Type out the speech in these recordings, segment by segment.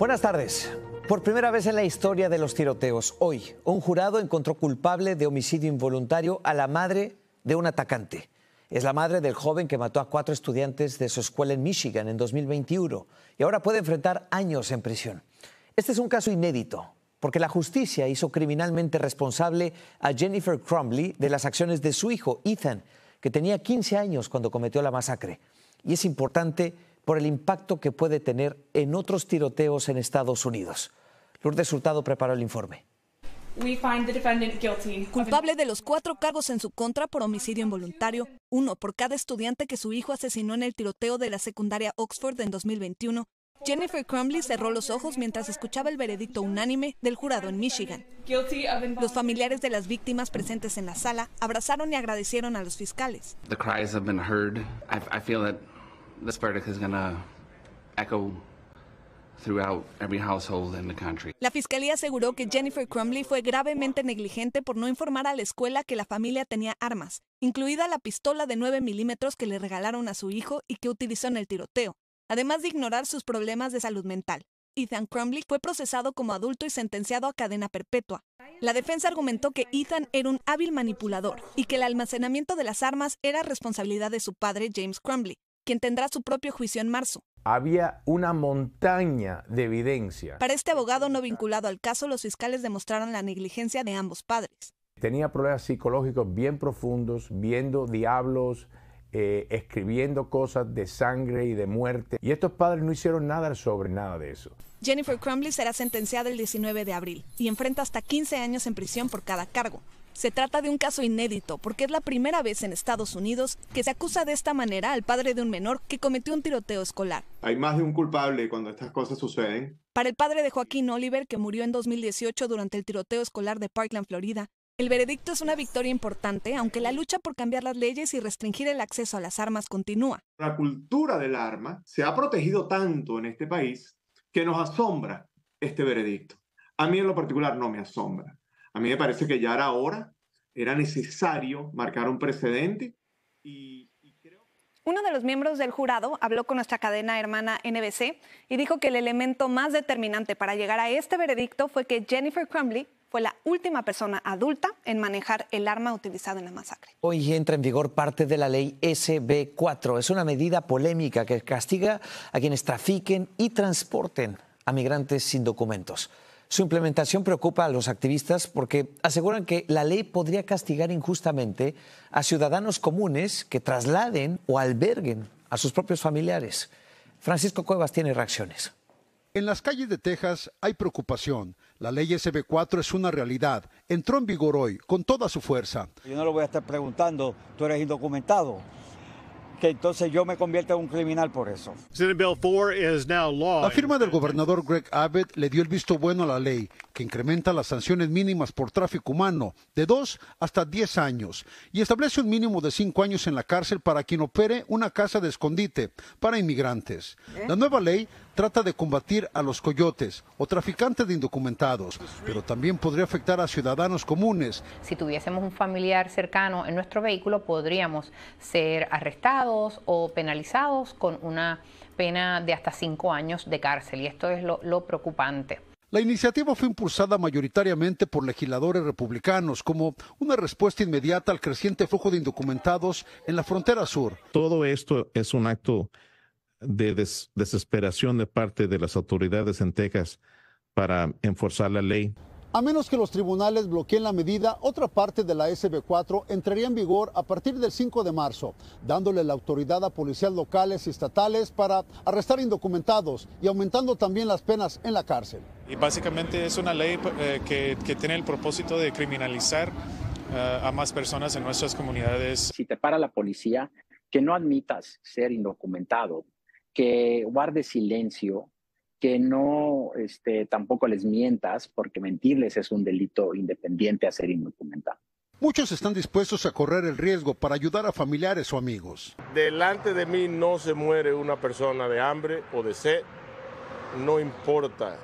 Buenas tardes. Por primera vez en la historia de los tiroteos, hoy un jurado encontró culpable de homicidio involuntario a la madre de un atacante. Es la madre del joven que mató a cuatro estudiantes de su escuela en Michigan en 2021 y ahora puede enfrentar años en prisión. Este es un caso inédito porque la justicia hizo criminalmente responsable a Jennifer Crumley de las acciones de su hijo, Ethan, que tenía 15 años cuando cometió la masacre. Y es importante por el impacto que puede tener en otros tiroteos en Estados Unidos. Lourdes Hurtado preparó el informe. Culpable de los cuatro cargos en su contra por homicidio involuntario, uno por cada estudiante que su hijo asesinó en el tiroteo de la secundaria Oxford en 2021, Jennifer Crumley cerró los ojos mientras escuchaba el veredicto unánime del jurado en Michigan. Los familiares de las víctimas presentes en la sala abrazaron y agradecieron a los fiscales. cries la fiscalía aseguró que Jennifer Crumley fue gravemente negligente por no informar a la escuela que la familia tenía armas, incluida la pistola de 9 milímetros que le regalaron a su hijo y que utilizó en el tiroteo, además de ignorar sus problemas de salud mental. Ethan Crumley fue procesado como adulto y sentenciado a cadena perpetua. La defensa argumentó que Ethan era un hábil manipulador y que el almacenamiento de las armas era responsabilidad de su padre James Crumley, quien tendrá su propio juicio en marzo. Había una montaña de evidencia. Para este abogado no vinculado al caso, los fiscales demostraron la negligencia de ambos padres. Tenía problemas psicológicos bien profundos, viendo diablos, eh, escribiendo cosas de sangre y de muerte. Y estos padres no hicieron nada sobre nada de eso. Jennifer Crumley será sentenciada el 19 de abril y enfrenta hasta 15 años en prisión por cada cargo. Se trata de un caso inédito porque es la primera vez en Estados Unidos que se acusa de esta manera al padre de un menor que cometió un tiroteo escolar. Hay más de un culpable cuando estas cosas suceden. Para el padre de Joaquín Oliver, que murió en 2018 durante el tiroteo escolar de Parkland, Florida, el veredicto es una victoria importante, aunque la lucha por cambiar las leyes y restringir el acceso a las armas continúa. La cultura del arma se ha protegido tanto en este país que nos asombra este veredicto. A mí en lo particular no me asombra. A mí me parece que ya era hora, era necesario marcar un precedente y, Uno de los miembros del jurado habló con nuestra cadena hermana NBC y dijo que el elemento más determinante para llegar a este veredicto fue que Jennifer Crumley fue la última persona adulta en manejar el arma utilizada en la masacre. Hoy entra en vigor parte de la ley SB4. Es una medida polémica que castiga a quienes trafiquen y transporten a migrantes sin documentos. Su implementación preocupa a los activistas porque aseguran que la ley podría castigar injustamente a ciudadanos comunes que trasladen o alberguen a sus propios familiares. Francisco Cuevas tiene reacciones. En las calles de Texas hay preocupación. La ley SB4 es una realidad. Entró en vigor hoy con toda su fuerza. Yo no lo voy a estar preguntando, tú eres indocumentado que entonces yo me convierta en un criminal por eso. La firma del gobernador Greg Abbott le dio el visto bueno a la ley, que incrementa las sanciones mínimas por tráfico humano de 2 hasta 10 años y establece un mínimo de 5 años en la cárcel para quien opere una casa de escondite para inmigrantes. La nueva ley trata de combatir a los coyotes o traficantes de indocumentados, pero también podría afectar a ciudadanos comunes. Si tuviésemos un familiar cercano en nuestro vehículo, podríamos ser arrestados o penalizados con una pena de hasta cinco años de cárcel, y esto es lo, preocupante. La iniciativa fue impulsada mayoritariamente por legisladores republicanos como una respuesta inmediata al creciente flujo de indocumentados en la frontera sur. Todo esto es un acto de desesperación de parte de las autoridades en Texas para enforzar la ley. A menos que los tribunales bloqueen la medida, otra parte de la SB4 entraría en vigor a partir del 5 de marzo, dándole la autoridad a policías locales y estatales para arrestar indocumentados y aumentando también las penas en la cárcel. Y básicamente es una ley eh, que, tiene el propósito de criminalizar eh, a más personas en nuestras comunidades. Si te para la policía, que no admitas ser indocumentado que guardes silencio, que no este, tampoco les mientas, porque mentirles es un delito independiente a ser indocumentado. Muchos están dispuestos a correr el riesgo para ayudar a familiares o amigos. Delante de mí no se muere una persona de hambre o de sed, no importa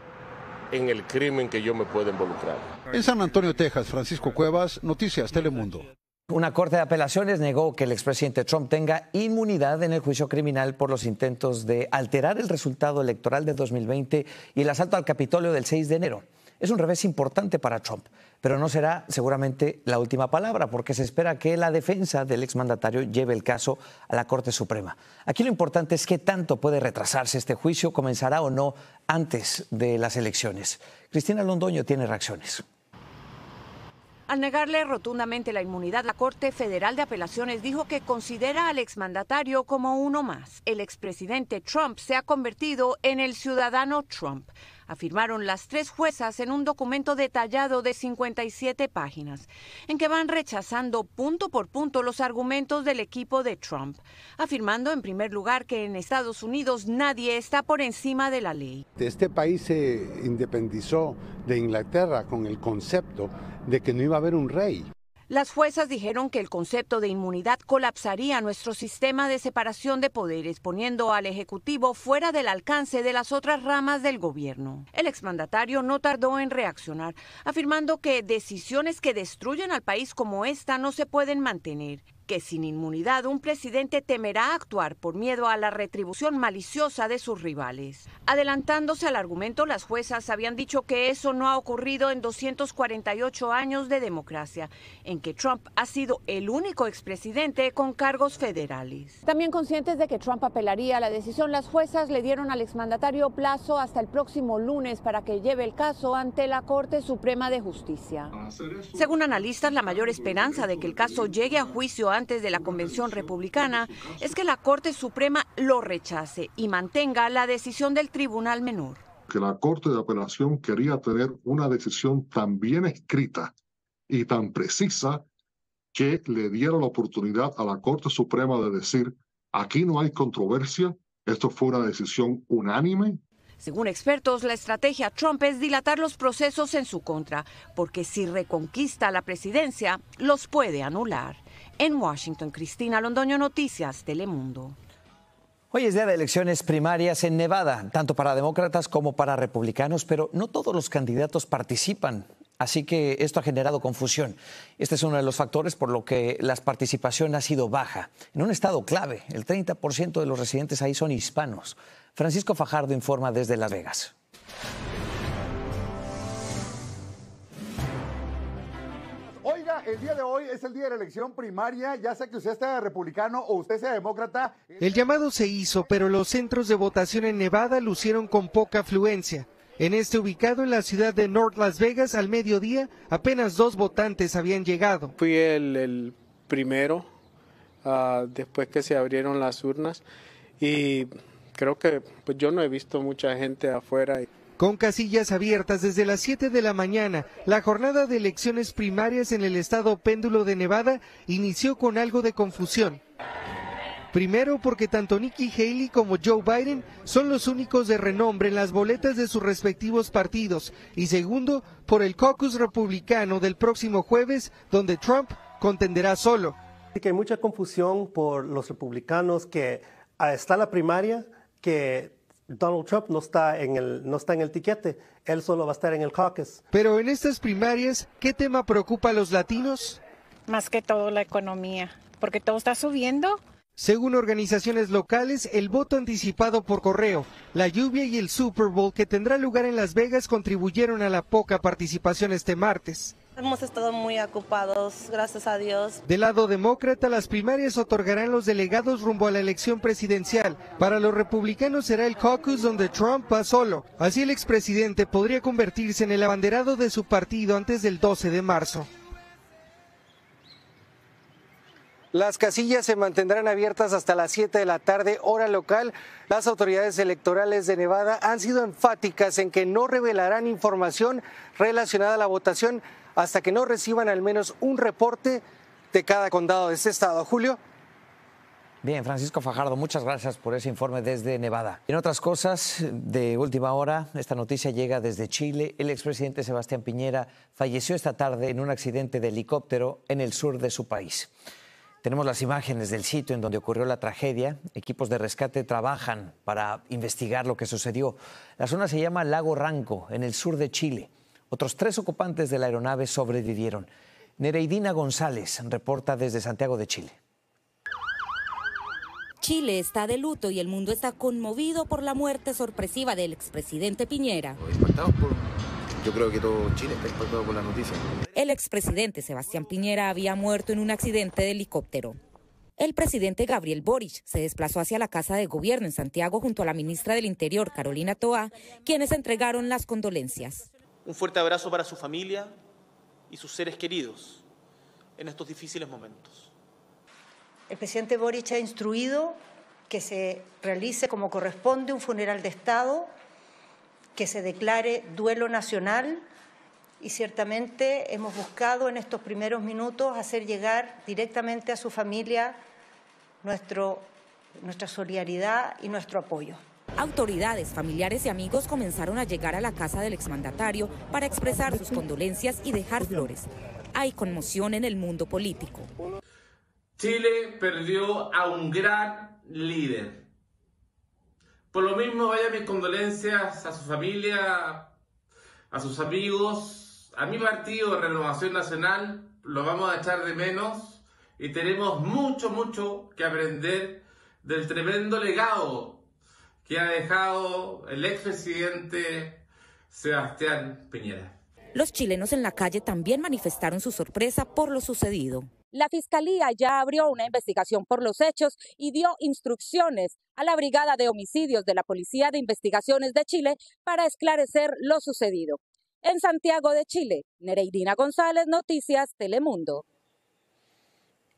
en el crimen que yo me pueda involucrar. En San Antonio, Texas, Francisco Cuevas, Noticias Telemundo. Una corte de apelaciones negó que el expresidente Trump tenga inmunidad en el juicio criminal por los intentos de alterar el resultado electoral de 2020 y el asalto al Capitolio del 6 de enero. Es un revés importante para Trump, pero no será seguramente la última palabra, porque se espera que la defensa del exmandatario lleve el caso a la Corte Suprema. Aquí lo importante es qué tanto puede retrasarse este juicio, comenzará o no antes de las elecciones. Cristina Londoño tiene reacciones. Al negarle rotundamente la inmunidad, la Corte Federal de Apelaciones dijo que considera al exmandatario como uno más. El expresidente Trump se ha convertido en el ciudadano Trump afirmaron las tres juezas en un documento detallado de 57 páginas, en que van rechazando punto por punto los argumentos del equipo de Trump, afirmando en primer lugar que en Estados Unidos nadie está por encima de la ley. Este país se independizó de Inglaterra con el concepto de que no iba a haber un rey. Las juezas dijeron que el concepto de inmunidad colapsaría nuestro sistema de separación de poderes, poniendo al Ejecutivo fuera del alcance de las otras ramas del gobierno. El exmandatario no tardó en reaccionar, afirmando que decisiones que destruyen al país como esta no se pueden mantener que sin inmunidad un presidente temerá actuar por miedo a la retribución maliciosa de sus rivales. Adelantándose al argumento, las juezas habían dicho que eso no ha ocurrido en 248 años de democracia, en que Trump ha sido el único expresidente con cargos federales. También conscientes de que Trump apelaría a la decisión, las juezas le dieron al exmandatario plazo hasta el próximo lunes para que lleve el caso ante la Corte Suprema de Justicia. Según analistas, la mayor esperanza de que el caso llegue a juicio de la Convención Republicana es que la Corte Suprema lo rechace y mantenga la decisión del Tribunal Menor. Que la Corte de Apelación quería tener una decisión tan bien escrita y tan precisa que le diera la oportunidad a la Corte Suprema de decir, aquí no hay controversia, esto fue una decisión unánime, según expertos, la estrategia Trump es dilatar los procesos en su contra, porque si reconquista la presidencia, los puede anular. En Washington, Cristina Londoño, Noticias Telemundo. Hoy es día de elecciones primarias en Nevada, tanto para demócratas como para republicanos, pero no todos los candidatos participan. Así que esto ha generado confusión. Este es uno de los factores por lo que la participación ha sido baja. En un estado clave, el 30% de los residentes ahí son hispanos. Francisco Fajardo informa desde Las Vegas. el día de hoy es el día de la elección primaria, ya sea que usted sea republicano o usted sea demócrata. Eh, el llamado se hizo, pero los centros de votación en Nevada lucieron con poca afluencia. En este ubicado en la ciudad de North Las Vegas, al mediodía, apenas dos votantes habían llegado. Fui el, primero ah, después que se abrieron las urnas y creo que pues, yo no he visto mucha gente afuera. Con casillas abiertas desde las 7 de la mañana, la jornada de elecciones primarias en el estado péndulo de Nevada inició con algo de confusión. Primero porque tanto Nikki Haley como Joe Biden son los únicos de renombre en las boletas de sus respectivos partidos y segundo por el caucus republicano del próximo jueves donde Trump contenderá solo. hay mucha confusión por los republicanos que ah, está la primaria, que Donald Trump no está en el no está en el tiquete, él solo va a estar en el caucus. Pero en estas primarias, ¿qué tema preocupa a los latinos? Más que todo la economía, porque todo está subiendo. Según organizaciones locales, el voto anticipado por correo, la lluvia y el Super Bowl que tendrá lugar en Las Vegas contribuyeron a la poca participación este martes. Hemos estado muy ocupados, gracias a Dios. Del lado demócrata, las primarias otorgarán los delegados rumbo a la elección presidencial. Para los republicanos será el caucus donde Trump va solo. Así el expresidente podría convertirse en el abanderado de su partido antes del 12 de marzo. Las casillas se mantendrán abiertas hasta las 7 de la tarde, hora local. Las autoridades electorales de Nevada han sido enfáticas en que no revelarán información relacionada a la votación hasta que no reciban al menos un reporte de cada condado de ese estado. Julio. Bien, Francisco Fajardo, muchas gracias por ese informe desde Nevada. En otras cosas, de última hora, esta noticia llega desde Chile. El expresidente Sebastián Piñera falleció esta tarde en un accidente de helicóptero en el sur de su país. Tenemos las imágenes del sitio en donde ocurrió la tragedia. Equipos de rescate trabajan para investigar lo que sucedió. La zona se llama Lago Ranco, en el sur de Chile. Otros tres ocupantes de la aeronave sobrevivieron. Nereidina González reporta desde Santiago de Chile. Chile está de luto y el mundo está conmovido por la muerte sorpresiva del expresidente Piñera. yo creo que todo Chile está por la noticia. El expresidente Sebastián Piñera había muerto en un accidente de helicóptero. El presidente Gabriel Boric se desplazó hacia la Casa de Gobierno en Santiago junto a la ministra del Interior, Carolina Toa, quienes entregaron las condolencias. Un fuerte abrazo para su familia y sus seres queridos en estos difíciles momentos. El presidente Boric ha instruido que se realice como corresponde un funeral de Estado, que se declare duelo nacional y ciertamente hemos buscado en estos primeros minutos hacer llegar directamente a su familia nuestro, nuestra solidaridad y nuestro apoyo. Autoridades, familiares y amigos comenzaron a llegar a la casa del exmandatario para expresar sus condolencias y dejar flores. Hay conmoción en el mundo político. Chile perdió a un gran líder. Por lo mismo, vaya mis condolencias a su familia, a sus amigos, a mi partido Renovación Nacional. Lo vamos a echar de menos y tenemos mucho, mucho que aprender del tremendo legado que ha dejado el expresidente Sebastián Piñera. Los chilenos en la calle también manifestaron su sorpresa por lo sucedido. La Fiscalía ya abrió una investigación por los hechos y dio instrucciones a la Brigada de Homicidios de la Policía de Investigaciones de Chile para esclarecer lo sucedido. En Santiago de Chile, Nereidina González, Noticias Telemundo.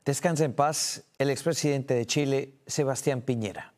Descansa en paz el expresidente de Chile, Sebastián Piñera.